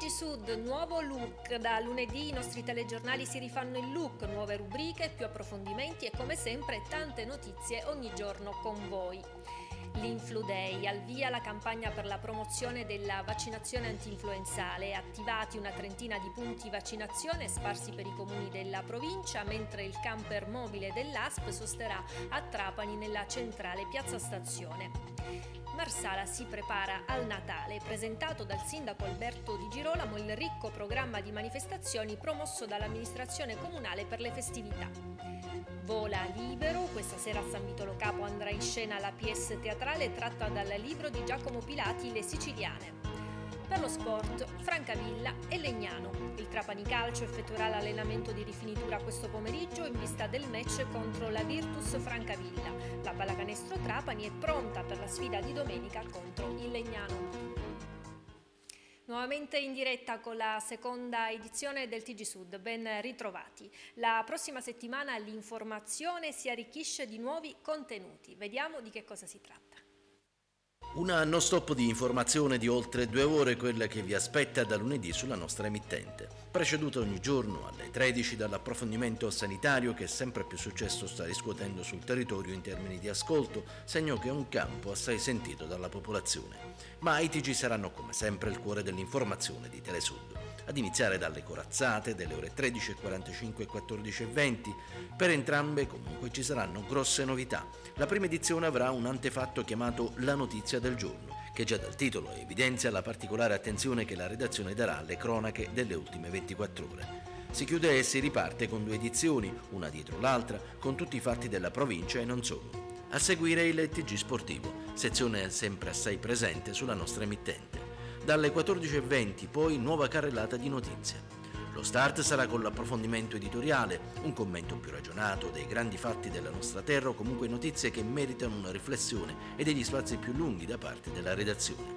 TG Sud, nuovo look. Da lunedì i nostri telegiornali si rifanno il look, nuove rubriche, più approfondimenti e come sempre tante notizie ogni giorno con voi. L'Infludei, al via la campagna per la promozione della vaccinazione antinfluenzale, attivati una trentina di punti vaccinazione sparsi per i comuni della provincia, mentre il camper mobile dell'ASP sosterrà a Trapani nella centrale piazza stazione. Marsala si prepara al Natale, presentato dal sindaco Alberto Di Girolamo il ricco programma di manifestazioni promosso dall'amministrazione comunale per le festività. Vola libero, questa sera a San Vitolo Capo andrà in scena la pièce teatrale tratta dal libro di Giacomo Pilati Le Siciliane per lo sport Francavilla e Legnano. Il Trapani Calcio effettuerà l'allenamento di rifinitura questo pomeriggio in vista del match contro la Virtus Francavilla. La pallacanestro Trapani è pronta per la sfida di domenica contro il Legnano. Nuovamente in diretta con la seconda edizione del TG Sud, ben ritrovati. La prossima settimana l'informazione si arricchisce di nuovi contenuti. Vediamo di che cosa si tratta. Una non stop di informazione di oltre due ore quella che vi aspetta da lunedì sulla nostra emittente, preceduta ogni giorno alle 13 dall'approfondimento sanitario che sempre più successo sta riscuotendo sul territorio in termini di ascolto, segno che è un campo assai sentito dalla popolazione. Ma i TG saranno come sempre il cuore dell'informazione di Telesud ad iniziare dalle corazzate delle ore 13.45 e 14.20. Per entrambe comunque ci saranno grosse novità. La prima edizione avrà un antefatto chiamato La notizia del giorno, che già dal titolo evidenzia la particolare attenzione che la redazione darà alle cronache delle ultime 24 ore. Si chiude e si riparte con due edizioni, una dietro l'altra, con tutti i fatti della provincia e non solo. A seguire il TG Sportivo, sezione sempre assai presente sulla nostra emittente. Dalle 14.20 poi nuova carrellata di notizie. Lo start sarà con l'approfondimento editoriale, un commento più ragionato dei grandi fatti della nostra terra o comunque notizie che meritano una riflessione e degli spazi più lunghi da parte della redazione.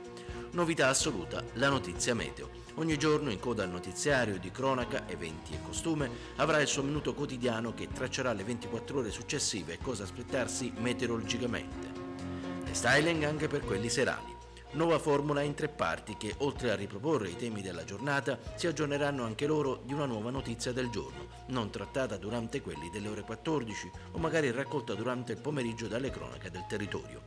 Novità assoluta, la notizia meteo. Ogni giorno in coda al notiziario di cronaca, eventi e costume avrà il suo minuto quotidiano che traccerà le 24 ore successive e cosa aspettarsi meteorologicamente. E styling anche per quelli serali. Nuova formula in tre parti che, oltre a riproporre i temi della giornata, si aggiorneranno anche loro di una nuova notizia del giorno, non trattata durante quelli delle ore 14 o magari raccolta durante il pomeriggio dalle cronache del territorio.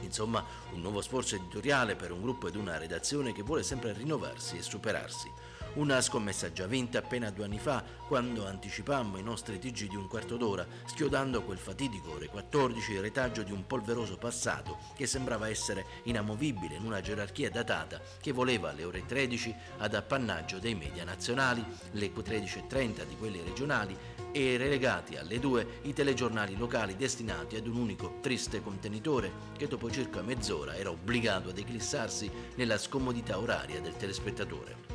Insomma, un nuovo sforzo editoriale per un gruppo ed una redazione che vuole sempre rinnovarsi e superarsi. Una scommessa già vinta appena due anni fa, quando anticipammo i nostri TG di un quarto d'ora, schiodando quel fatidico ore 14 il retaggio di un polveroso passato che sembrava essere inamovibile in una gerarchia datata che voleva le ore 13 ad appannaggio dei media nazionali, le 13.30 di quelli regionali e relegati alle 2 i telegiornali locali destinati ad un unico triste contenitore che dopo circa mezz'ora era obbligato ad eclissarsi nella scomodità oraria del telespettatore.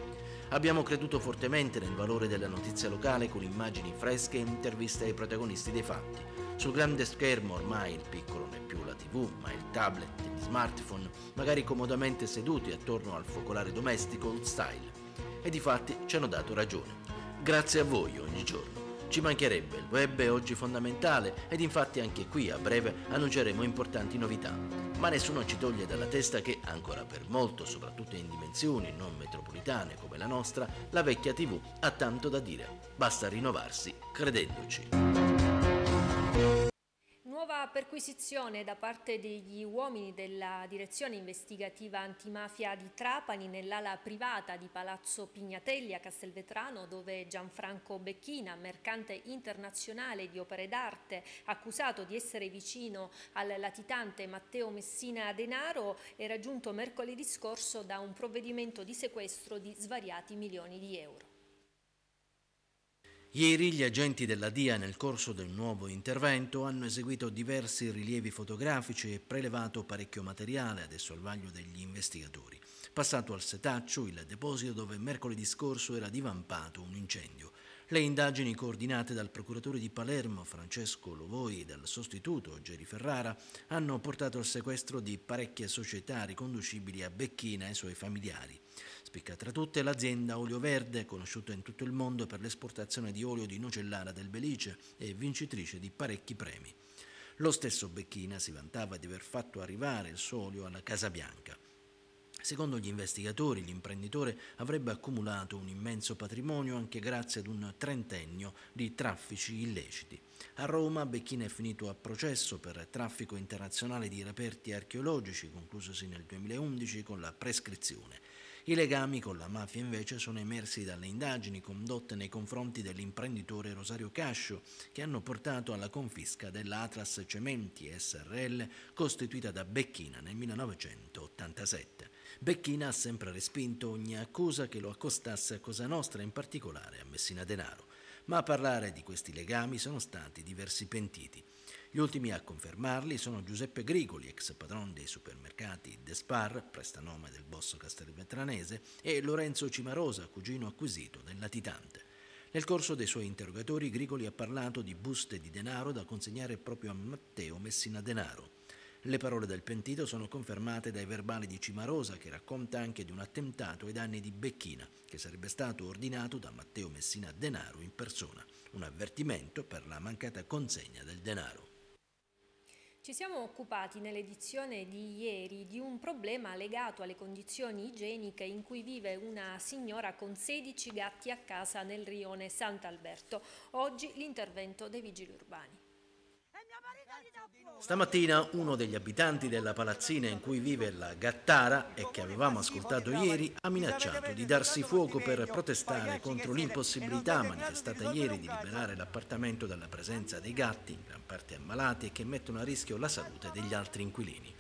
Abbiamo creduto fortemente nel valore della notizia locale con immagini fresche e interviste ai protagonisti dei fatti. Sul grande schermo ormai il piccolo non è più la tv, ma il tablet, gli smartphone, magari comodamente seduti attorno al focolare domestico old style. E di fatti ci hanno dato ragione. Grazie a voi ogni giorno. Ci mancherebbe, il web è oggi fondamentale ed infatti anche qui a breve annunceremo importanti novità ma nessuno ci toglie dalla testa che, ancora per molto, soprattutto in dimensioni non metropolitane come la nostra, la vecchia TV ha tanto da dire. Basta rinnovarsi credendoci. Nuova perquisizione da parte degli uomini della direzione investigativa antimafia di Trapani nell'ala privata di Palazzo Pignatelli a Castelvetrano dove Gianfranco Becchina, mercante internazionale di opere d'arte, accusato di essere vicino al latitante Matteo Messina Denaro, è raggiunto mercoledì scorso da un provvedimento di sequestro di svariati milioni di euro. Ieri gli agenti della DIA nel corso del nuovo intervento hanno eseguito diversi rilievi fotografici e prelevato parecchio materiale adesso al vaglio degli investigatori. Passato al setaccio, il deposito dove mercoledì scorso era divampato un incendio. Le indagini coordinate dal procuratore di Palermo Francesco Lovoi e dal sostituto Geri Ferrara hanno portato al sequestro di parecchie società riconducibili a Becchina e suoi familiari. Spicca tra tutte l'azienda Olio Verde, conosciuta in tutto il mondo per l'esportazione di olio di nocellara del Belice e vincitrice di parecchi premi. Lo stesso Becchina si vantava di aver fatto arrivare il suo olio alla Casa Bianca. Secondo gli investigatori, l'imprenditore avrebbe accumulato un immenso patrimonio anche grazie ad un trentennio di traffici illeciti. A Roma Becchina è finito a processo per traffico internazionale di reperti archeologici, conclusosi nel 2011 con la prescrizione. I legami con la mafia invece sono emersi dalle indagini condotte nei confronti dell'imprenditore Rosario Cascio, che hanno portato alla confisca dell'Atlas Cementi SRL costituita da Becchina nel 1987. Becchina ha sempre respinto ogni accusa che lo accostasse a Cosa Nostra, in particolare a Messina Denaro ma a parlare di questi legami sono stati diversi pentiti. Gli ultimi a confermarli sono Giuseppe Grigoli, ex padron dei supermercati Despar, prestanome del bosso castelvetranese, e Lorenzo Cimarosa, cugino acquisito del latitante. Nel corso dei suoi interrogatori Grigoli ha parlato di buste di denaro da consegnare proprio a Matteo Messina Denaro. Le parole del pentito sono confermate dai verbali di Cimarosa che racconta anche di un attentato ai danni di Becchina che sarebbe stato ordinato da Matteo Messina Denaro in persona, un avvertimento per la mancata consegna del denaro. Ci siamo occupati nell'edizione di ieri di un problema legato alle condizioni igieniche in cui vive una signora con 16 gatti a casa nel rione Sant'Alberto. Oggi l'intervento dei vigili urbani. Stamattina uno degli abitanti della palazzina in cui vive la Gattara e che avevamo ascoltato ieri ha minacciato di darsi fuoco per protestare contro l'impossibilità manifestata ieri di liberare l'appartamento dalla presenza dei gatti, in gran parte ammalati e che mettono a rischio la salute degli altri inquilini.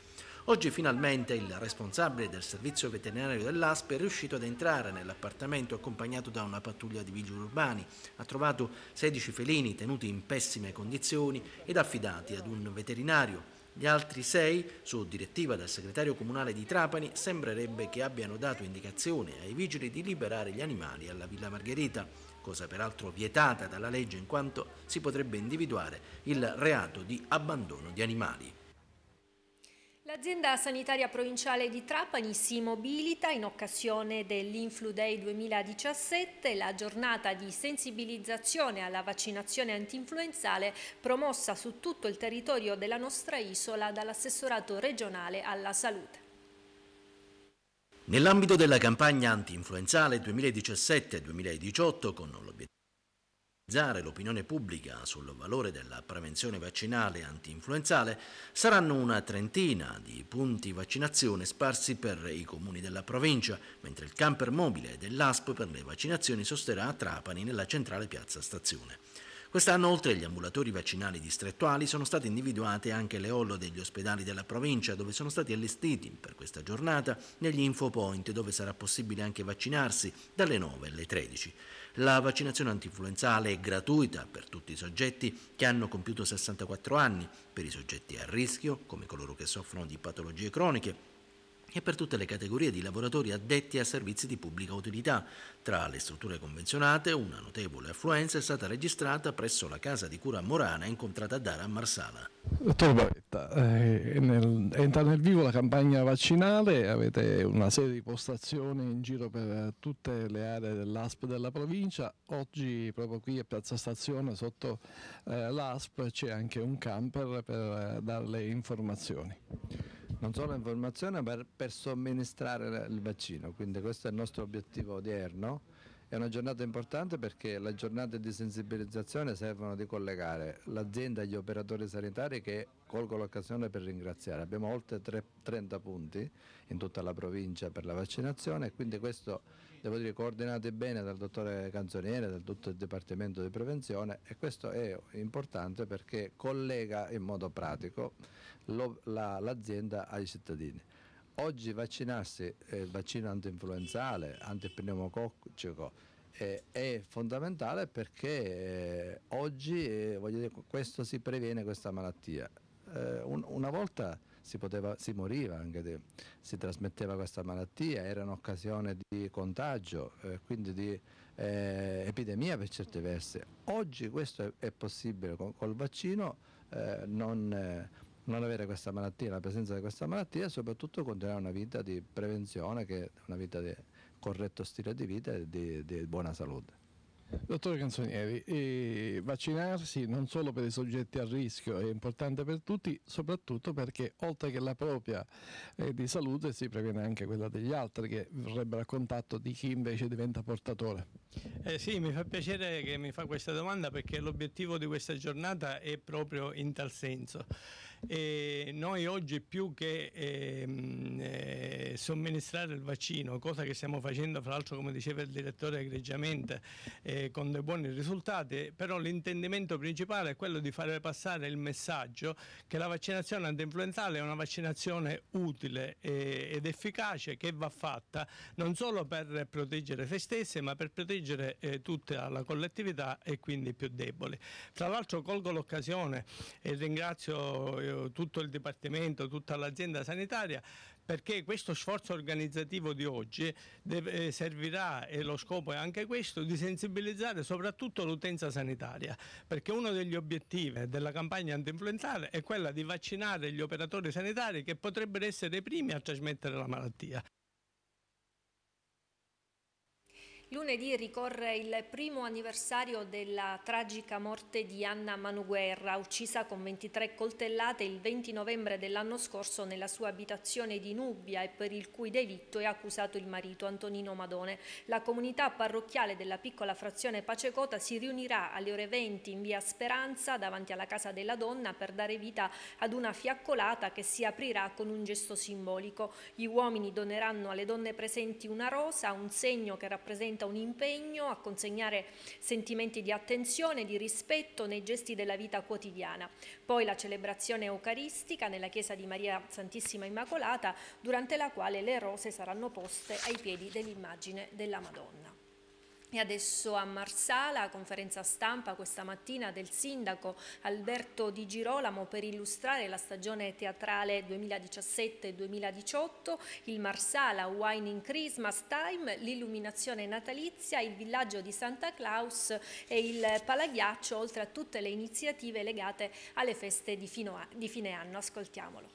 Oggi finalmente il responsabile del servizio veterinario dell'ASP è riuscito ad entrare nell'appartamento accompagnato da una pattuglia di vigili urbani. Ha trovato 16 felini tenuti in pessime condizioni ed affidati ad un veterinario. Gli altri sei, su direttiva del segretario comunale di Trapani, sembrerebbe che abbiano dato indicazione ai vigili di liberare gli animali alla Villa Margherita, cosa peraltro vietata dalla legge in quanto si potrebbe individuare il reato di abbandono di animali. L'azienda sanitaria provinciale di Trapani si mobilita in occasione dell'Influ Day 2017, la giornata di sensibilizzazione alla vaccinazione antinfluenzale promossa su tutto il territorio della nostra isola dall'assessorato regionale alla salute. Nell'ambito della campagna antinfluenzale 2017-2018, con l'obiettivo sensibilizzare l'opinione pubblica sul valore della prevenzione vaccinale anti-influenzale saranno una trentina di punti vaccinazione sparsi per i comuni della provincia, mentre il camper mobile dell'ASP per le vaccinazioni sosterrà a Trapani nella centrale piazza Stazione. Quest'anno, oltre agli ambulatori vaccinali distrettuali, sono state individuate anche le hollo degli ospedali della provincia, dove sono stati allestiti per questa giornata negli infopoint, dove sarà possibile anche vaccinarsi dalle 9 alle 13. La vaccinazione antinfluenzale è gratuita per tutti i soggetti che hanno compiuto 64 anni, per i soggetti a rischio, come coloro che soffrono di patologie croniche e per tutte le categorie di lavoratori addetti a servizi di pubblica utilità. Tra le strutture convenzionate, una notevole affluenza è stata registrata presso la casa di cura Morana incontrata a Dara a Marsala. Dottor Bavetta, eh, entra nel vivo la campagna vaccinale, avete una serie di postazioni in giro per tutte le aree dell'ASP della provincia, oggi proprio qui a Piazza Stazione sotto eh, l'ASP c'è anche un camper per eh, dare le informazioni non solo informazione ma per somministrare il vaccino, quindi questo è il nostro obiettivo odierno. È una giornata importante perché le giornate di sensibilizzazione servono di collegare l'azienda e gli operatori sanitari che colgo l'occasione per ringraziare. Abbiamo oltre 30 punti in tutta la provincia per la vaccinazione e quindi questo devo dire, coordinate bene dal dottore Canzoniere, da tutto il Dipartimento di Prevenzione e questo è importante perché collega in modo pratico lo, la, l'azienda ai cittadini. Oggi vaccinarsi, eh, il vaccino anti-influenzale, anti-pneumococcico eh, è fondamentale perché eh, oggi eh, dire, questo si previene questa malattia. una volta si, poteva, si moriva, anche di, si trasmetteva questa malattia, era un'occasione di contagio, eh, quindi di eh, epidemia per certi versi. Oggi questo è, è possibile con, col vaccino eh, non, eh, non, avere questa malattia, la presenza di questa malattia e soprattutto continuare una vita di prevenzione che è una vita di corretto stile di vita e di, di buona salute. Dottore Canzonieri, vaccinarsi non solo per i soggetti a rischio è importante per tutti, soprattutto perché oltre che la propria eh, di salute si previene anche quella degli altri che verrebbero a contatto di chi invece diventa portatore. Eh sì, mi fa piacere che mi fa questa domanda perché l'obiettivo di questa giornata è proprio in tal senso. E noi oggi più che ehm, eh, somministrare il vaccino, cosa che stiamo facendo fra l'altro come diceva il direttore egregiamente eh, con dei buoni risultati, però l'intendimento principale è quello di fare passare il messaggio che la vaccinazione antinfluenzale è una vaccinazione utile eh, ed efficace che va fatta non solo per proteggere se stesse ma per proteggere eh, tutta la collettività e quindi i più deboli. Tra l'altro colgo l'occasione e ringrazio eh, eh, tutto il Dipartimento, tutta l'azienda sanitaria, perché questo sforzo organizzativo di oggi deve, eh, servirà, e lo scopo è anche questo, di sensibilizzare soprattutto l'utenza sanitaria, perché uno degli obiettivi della campagna antinfluenzale è quella di vaccinare gli operatori sanitari che potrebbero essere i primi a trasmettere la malattia. Lunedì ricorre il primo anniversario della tragica morte di Anna Manuguerra, uccisa con 23 coltellate il 20 novembre dell'anno scorso nella sua abitazione di Nubia e per il cui delitto è accusato il marito Antonino Madone. La comunità parrocchiale della piccola frazione Pacecota si riunirà alle ore 20 in via Speranza davanti alla casa della donna per dare vita ad una fiaccolata che si aprirà con un gesto simbolico. Gli uomini doneranno alle donne presenti una rosa, un segno che rappresenta diventa un impegno a consegnare sentimenti di attenzione, di rispetto nei gesti della vita quotidiana. Poi la celebrazione eucaristica nella chiesa di Maria Santissima Immacolata, durante la quale le rose saranno poste ai piedi dell'immagine della Madonna. E adesso a Marsala, conferenza stampa questa mattina del sindaco Alberto Di Girolamo per illustrare la stagione teatrale 2017-2018, il Marsala Wine Christmas Time, l'illuminazione natalizia, il villaggio di Santa Claus e il palaghiaccio, oltre a tutte le iniziative legate alle feste di fine anno. Ascoltiamolo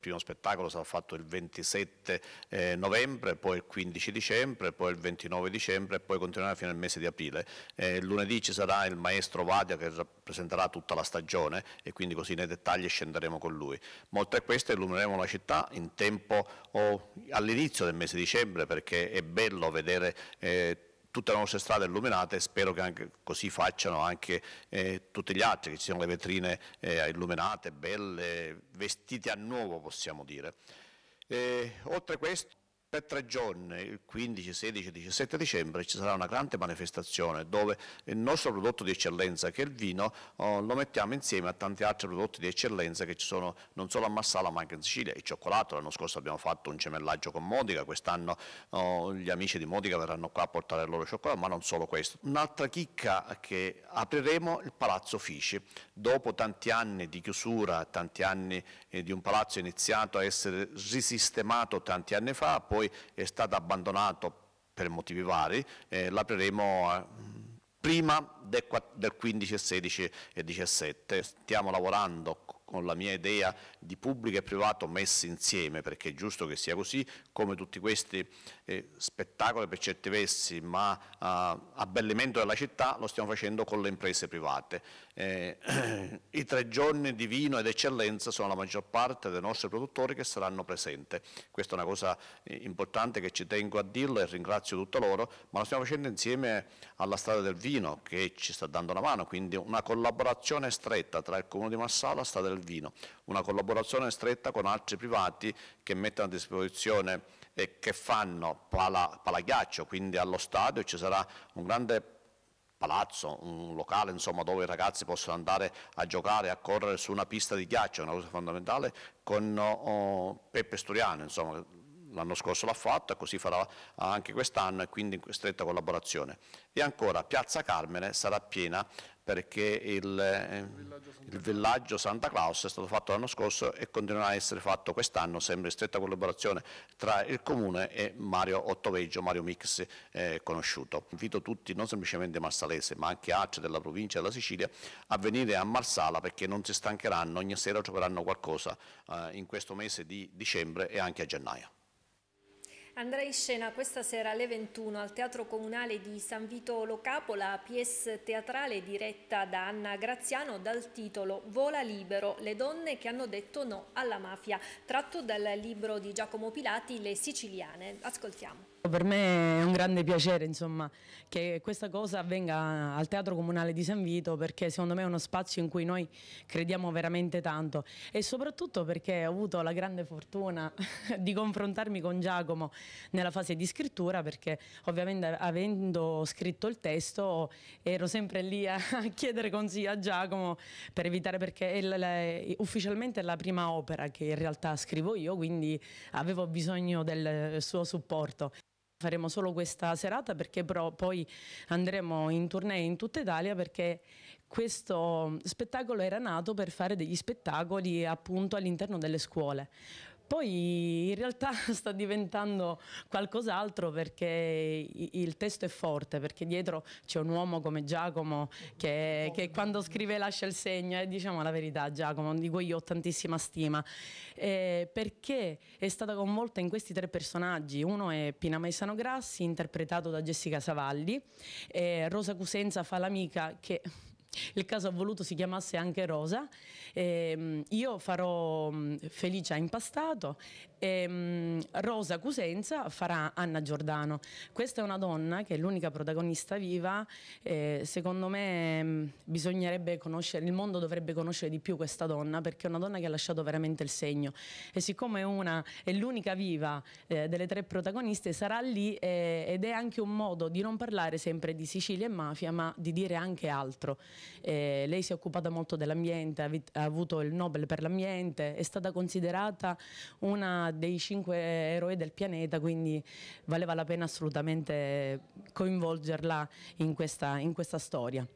primo spettacolo sarà fatto il 27 eh, novembre, poi il 15 dicembre, poi il 29 dicembre e poi continuerà fino al mese di aprile. Eh, lunedì ci sarà il maestro Vadia che rappresenterà tutta la stagione e quindi così nei dettagli scenderemo con lui. Molte a queste illumineremo la città in tempo o oh, all'inizio del mese di dicembre perché è bello vedere eh, tutte le nostre strade illuminate e spero che anche così facciano anche eh, tutti gli altri, che ci siano le vetrine eh, illuminate, belle, vestite a nuovo possiamo dire. Eh, oltre questo per tre giorni, il 15, 16, 17 dicembre, ci sarà una grande manifestazione dove il nostro prodotto di eccellenza, che è il vino, oh, lo mettiamo insieme a tanti altri prodotti di eccellenza che ci sono non solo a Massala ma anche in Sicilia, il cioccolato, l'anno scorso abbiamo fatto un cemellaggio con Modica, quest'anno oh, gli amici di Modica verranno qua a portare il loro cioccolato, ma non solo questo. Un'altra chicca che apriremo il Palazzo Fici, dopo tanti anni di chiusura, tanti anni eh, di un palazzo iniziato a essere risistemato tanti anni fa, poi poi è stato abbandonato per motivi vari, eh, l'apriremo eh, prima del, del 15, 16 e 17. Stiamo lavorando con la mia idea di pubblico e privato messi insieme, perché è giusto che sia così, come tutti questi eh, spettacoli per certi versi, ma eh, abbellimento della città lo stiamo facendo con le imprese private. Eh, I tre giorni di vino ed eccellenza sono la maggior parte dei nostri produttori che saranno presenti. Questa è una cosa eh, importante che ci tengo a dirlo e ringrazio tutto loro, ma lo stiamo facendo insieme alla Strada del Vino che ci sta dando una mano, quindi una collaborazione stretta tra il Comune di Massala e la Strada del Vino, una collaborazione stretta con altri privati che mettono a disposizione e che fanno pala, palaghiaccio, quindi allo stadio ci sarà un grande palazzo, un locale insomma, dove i ragazzi possono andare a giocare, a correre su una pista di ghiaccio, una cosa fondamentale, con oh, oh Peppe Sturiano, insomma, l'anno scorso l'ha fatto e così farà anche quest'anno e quindi in stretta collaborazione. E ancora Piazza Carmene sarà piena perché il, eh, il villaggio Santa Claus è stato fatto l'anno scorso e continuerà a essere fatto quest'anno, sempre in stretta collaborazione tra il Comune e Mario Ottoveggio, Mario Mix eh, conosciuto. Invito tutti, non semplicemente Marsalese, ma anche altri della provincia della Sicilia, a venire a Marsala perché non si stancheranno, ogni sera troveranno qualcosa eh, in questo mese di dicembre e anche a gennaio. Andrà in scena questa sera alle 21 al Teatro Comunale di San Vito Locapo la pièce teatrale diretta da Anna Graziano dal titolo Vola libero, le donne che hanno detto no alla mafia, tratto dal libro di Giacomo Pilati, Le siciliane. Ascoltiamo. Per me è un grande piacere insomma, che questa cosa avvenga al Teatro Comunale di San Vito perché secondo me è uno spazio in cui noi crediamo veramente tanto e soprattutto perché ho avuto la grande fortuna di confrontarmi con Giacomo nella fase di scrittura perché ovviamente avendo scritto il testo ero sempre lì a chiedere consigli a Giacomo per evitare perché è ufficialmente la prima opera che in realtà scrivo io quindi avevo bisogno del suo supporto. Faremo solo questa serata perché però poi andremo in tournée in tutta Italia perché questo spettacolo era nato per fare degli spettacoli appunto all'interno delle scuole. Poi in realtà sta diventando qualcos'altro perché il testo è forte, perché dietro c'è un uomo come Giacomo che, che, quando scrive lascia il segno, e eh, diciamo la verità Giacomo, di cui io ho tantissima stima, eh, perché è stata coinvolta in questi tre personaggi, uno è Pina Maisano Grassi interpretato da Jessica Savalli, e Rosa Cusenza fa l'amica che il caso ha voluto si chiamasse anche Rosa. E, ehm, io farò Felicia impastato ehm, Rosa Cusenza farà Anna Giordano. Questa è una donna che è l'unica protagonista viva, eh, secondo me mm, bisognerebbe conoscere, il mondo dovrebbe conoscere di più questa donna perché è una donna che ha lasciato veramente il segno e siccome una, è l'unica viva eh, delle tre protagoniste sarà lì eh, ed è anche un modo di non parlare sempre di Sicilia e mafia ma di dire anche altro. Eh, lei si è occupata molto dell'ambiente, ha, ha avuto il Nobel per l'ambiente, è stata considerata una una dei cinque eroi del pianeta, quindi valeva la pena assolutamente coinvolgerla in questa, in questa storia.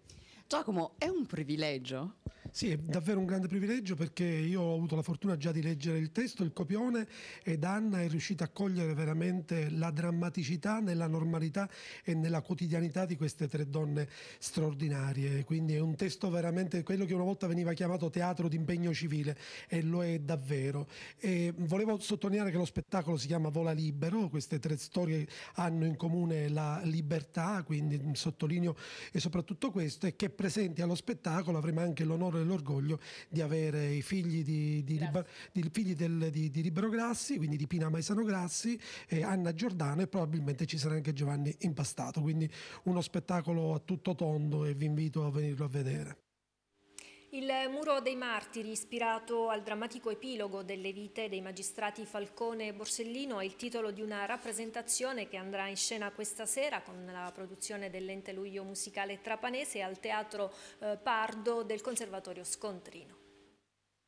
Giacomo, è un privilegio? Sì, è davvero un grande privilegio perché io ho avuto la fortuna già di leggere il testo, il copione ed Anna è riuscita a cogliere veramente la drammaticità nella normalità e nella quotidianità di queste tre donne straordinarie. Quindi è un testo veramente quello che una volta veniva chiamato teatro d'impegno civile e lo è davvero. E volevo sottolineare che lo spettacolo si chiama Vola Libero, queste tre storie hanno in comune la libertà, quindi sottolineo e soprattutto questo, e che presenti allo spettacolo avremo anche l'onore l'orgoglio di avere i figli di, di, Liber, di, figli del, di, di Libero Grassi, quindi di Pina Maisano Grassi, eh, Anna Giordano e probabilmente ci sarà anche Giovanni Impastato. Quindi uno spettacolo a tutto tondo e vi invito a venirlo a vedere. Il muro dei martiri, ispirato al drammatico epilogo delle vite dei magistrati Falcone e Borsellino, è il titolo di una rappresentazione che andrà in scena questa sera con la produzione dell'ente Luglio Musicale Trapanese al Teatro eh, Pardo del Conservatorio Scontrino.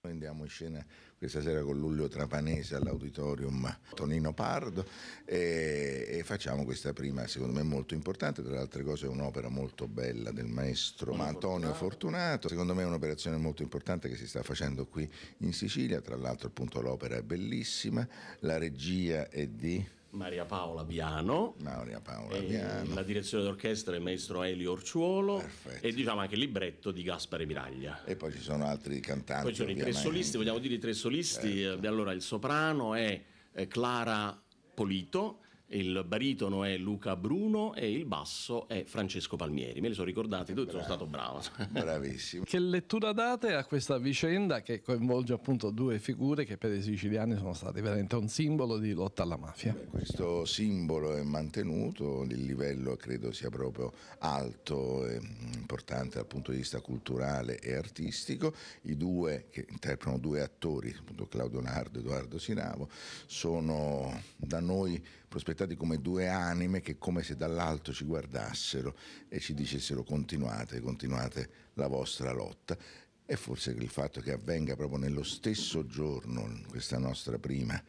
Noi andiamo in scena questa sera con Lullio Trapanese all'auditorium Tonino Pardo e, e, facciamo questa prima, secondo me molto importante, tra le altre cose è un'opera molto bella del maestro Antonio, Fortunato. Fortunato, secondo me è un'operazione molto importante che si sta facendo qui in Sicilia, tra l'altro appunto l'opera è bellissima, la regia è di... Maria Paola Biano, Maria Paola Biano. la direzione d'orchestra del maestro Elio Orciuolo Perfetto. e diciamo anche il libretto di Gaspare Miraglia. E poi ci sono altri cantanti. Poi ci sono i tre solisti, vogliamo dire i tre solisti, certo. allora il soprano è eh, Clara Polito, il baritono è Luca Bruno e il basso è Francesco Palmieri. Me li sono ricordati, tutti sono stato bravo. Bravissimo. che lettura date a questa vicenda che coinvolge appunto due figure che per i siciliani sono state veramente un simbolo di lotta alla mafia? Beh, questo simbolo è mantenuto, il livello credo sia proprio alto, eh, importante dal punto di vista culturale e artistico. I due che interpretano due attori, appunto Claudio Nardo e Edoardo Sinavo, sono da noi prospettati come due anime che come se dall'alto ci guardassero e ci dicessero continuate, continuate la vostra lotta. E forse il fatto che avvenga proprio nello stesso giorno, questa nostra prima,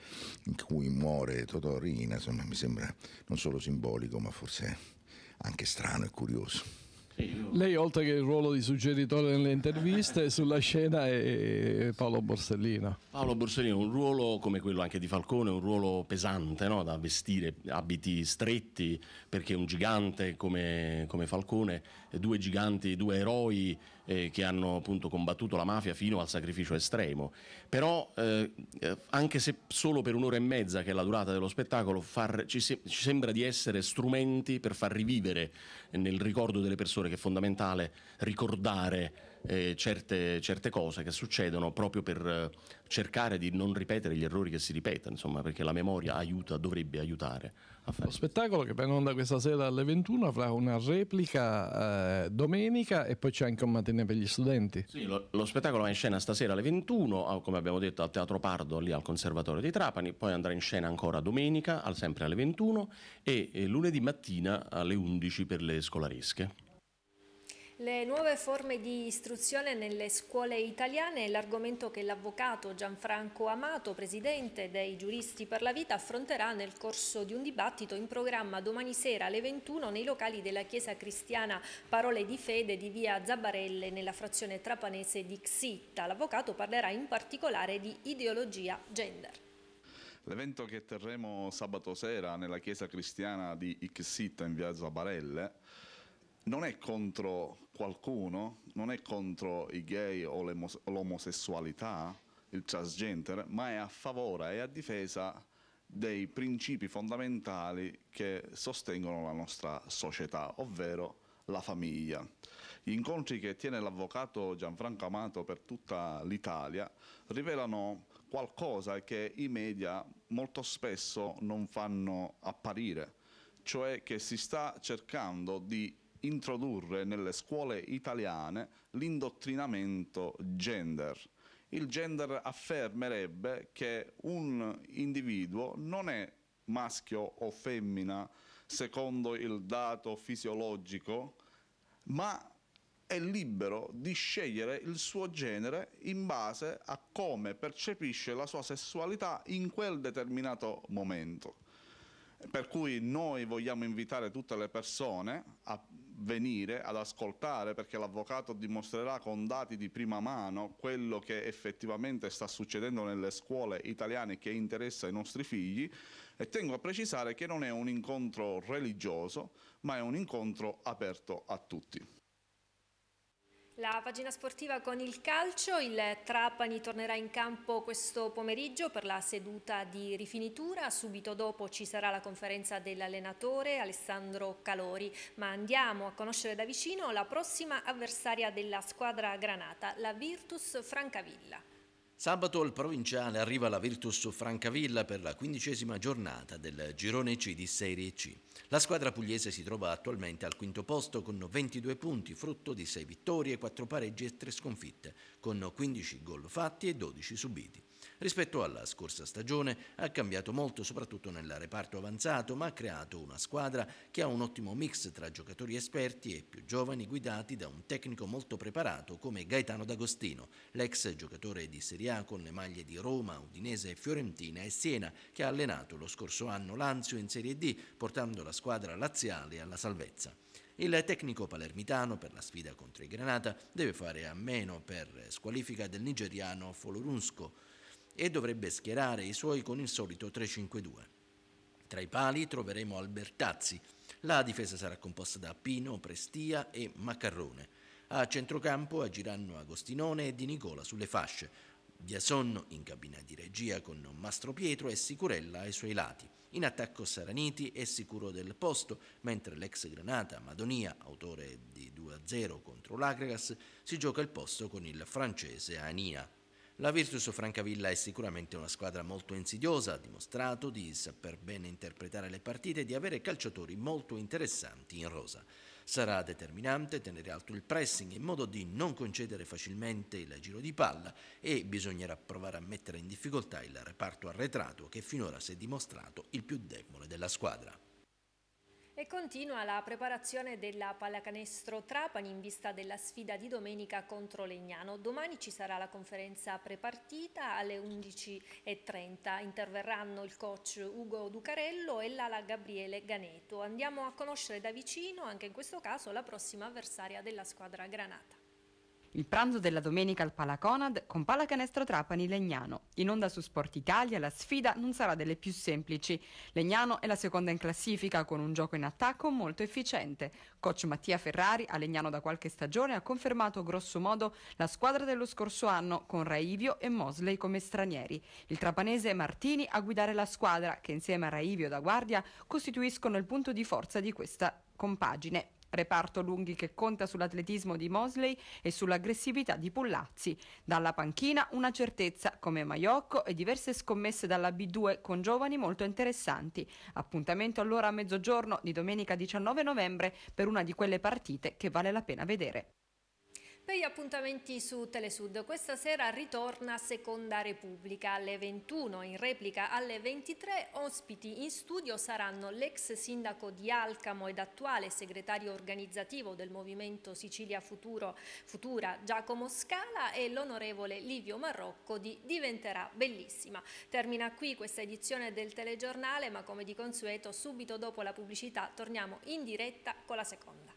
in cui muore Totorina, insomma, mi sembra non solo simbolico, ma forse anche strano e curioso. Lei oltre che il ruolo di suggeritore nelle interviste sulla scena è Paolo Borsellino. Paolo Borsellino, un ruolo come quello anche di Falcone, un ruolo pesante no? da vestire abiti stretti perché un gigante come, come Falcone, due giganti, due eroi eh, che hanno appunto combattuto la mafia fino al sacrificio estremo. Però eh, anche se solo per un'ora e mezza che è la durata dello spettacolo, far, ci, se, ci sembra di essere strumenti per far rivivere nel ricordo delle persone che è fondamentale ricordare eh, certe, certe, cose che succedono proprio per eh, cercare di non ripetere gli errori che si ripetono, insomma, perché la memoria aiuta, dovrebbe aiutare. A fare Lo spettacolo che va in onda questa sera alle 21 avrà una replica eh, domenica e poi c'è anche un matinee per gli studenti. Sì, lo, lo spettacolo va in scena stasera alle 21, ah, come abbiamo detto, al Teatro Pardo, lì al Conservatorio di Trapani, poi andrà in scena ancora domenica, al sempre alle 21 e, e eh, lunedì mattina alle 11 per le scolaresche. Le nuove forme di istruzione nelle scuole italiane è l'argomento che l'avvocato Gianfranco Amato, presidente dei Giuristi per la Vita, affronterà nel corso di un dibattito in programma domani sera alle 21 nei locali della Chiesa Cristiana Parole di Fede di via Zabarelle nella frazione trapanese di Xitta. L'avvocato parlerà in particolare di ideologia gender. L'evento che terremo sabato sera nella chiesa cristiana di Xitta in via Zabarelle non è contro qualcuno, non è contro i gay o l'omosessualità, il transgender, ma è a favore e a difesa dei principi fondamentali che sostengono la nostra società, ovvero la famiglia. Gli incontri che tiene l'avvocato Gianfranco Amato per tutta l'Italia rivelano qualcosa che i media molto spesso non fanno apparire, cioè che si sta cercando di introdurre nelle scuole italiane l'indottrinamento gender. Il gender affermerebbe che un individuo non è maschio o femmina secondo il dato fisiologico, ma è libero di scegliere il suo genere in base a come percepisce la sua sessualità in quel determinato momento. Per cui noi vogliamo invitare tutte le persone a venire ad ascoltare perché l'avvocato dimostrerà con dati di prima mano quello che effettivamente sta succedendo nelle scuole italiane che interessa i nostri figli e tengo a precisare che non è un incontro religioso ma è un incontro aperto a tutti. La pagina sportiva con il calcio, il Trapani tornerà in campo questo pomeriggio per la seduta di rifinitura, subito dopo ci sarà la conferenza dell'allenatore Alessandro Calori, ma andiamo a conoscere da vicino la prossima avversaria della squadra granata, la Virtus Francavilla. Sabato al provinciale arriva la Virtus Francavilla per la quindicesima giornata del girone C di Serie C. La squadra pugliese si trova attualmente al quinto posto con 22 punti, frutto di 6 vittorie, 4 pareggi e 3 sconfitte, con 15 gol fatti e 12 subiti rispetto alla scorsa stagione ha cambiato molto soprattutto nel reparto avanzato, ma ha creato una squadra che ha un ottimo mix tra giocatori esperti e più giovani guidati da un tecnico molto preparato come Gaetano D'Agostino, l'ex giocatore di Serie A con le maglie di Roma, Udinese, Fiorentina e Siena, che ha allenato lo scorso anno Lanzio in Serie D, portando la squadra laziale alla salvezza. Il tecnico palermitano per la sfida contro i Granata deve fare a meno per squalifica del nigeriano Folorunsko, e dovrebbe schierare i suoi con il solito 3-5-2. Tra i pali troveremo Albertazzi. La difesa sarà composta da Pino, Prestia e Maccarrone. A centrocampo agiranno Agostinone e Di Nicola sulle fasce, Biasonno in cabina di regia con Mastro Pietro e Sicurella ai suoi lati. In attacco Saraniti è sicuro del posto, mentre l'ex Granata Madonia, autore di 2-0 contro l'Agregas, si gioca il posto con il francese Anina. La Virtus Francavilla è sicuramente una squadra molto insidiosa, ha dimostrato di saper bene interpretare le partite e di avere calciatori molto interessanti in rosa. Sarà determinante tenere alto il pressing in modo di non concedere facilmente il giro di palla e bisognerà provare a mettere in difficoltà il reparto arretrato che finora si è dimostrato il più debole della squadra. E continua la preparazione della pallacanestro Trapani in vista della sfida di domenica contro Legnano. Domani ci sarà la conferenza prepartita alle 11.30. Interverranno il coach Ugo Ducarello e l'ala Gabriele Ganeto. Andiamo a conoscere da vicino, anche in questo caso, la prossima avversaria della squadra Granata. Il pranzo della domenica al Palaconad con Palacanestro Trapani Legnano. In onda su Sport Italia la sfida non sarà delle più semplici. Legnano è la seconda in classifica con un gioco in attacco molto efficiente. Coach Mattia Ferrari, a Legnano da qualche stagione, ha confermato grosso modo la squadra dello scorso anno con Raivio e Mosley come stranieri. Il trapanese Martini a guidare la squadra che insieme a Raivio da guardia costituiscono il punto di forza di questa compagine. Reparto lunghi che conta sull'atletismo di Mosley e sull'aggressività di Pullazzi. Dalla panchina una certezza come Maiocco e diverse scommesse dalla B2 con giovani molto interessanti. Appuntamento allora a mezzogiorno di domenica 19 novembre per una di quelle partite che vale la pena vedere per gli appuntamenti su Telesud. Questa sera ritorna Seconda Repubblica alle 21, in replica alle 23. Ospiti in studio saranno l'ex sindaco di Alcamo ed attuale segretario organizzativo del Movimento Sicilia Futuro, Futura Giacomo Scala e l'onorevole Livio Marrocco di Diventerà Bellissima. Termina qui questa edizione del telegiornale, ma come di consueto subito dopo la pubblicità torniamo in diretta con la seconda.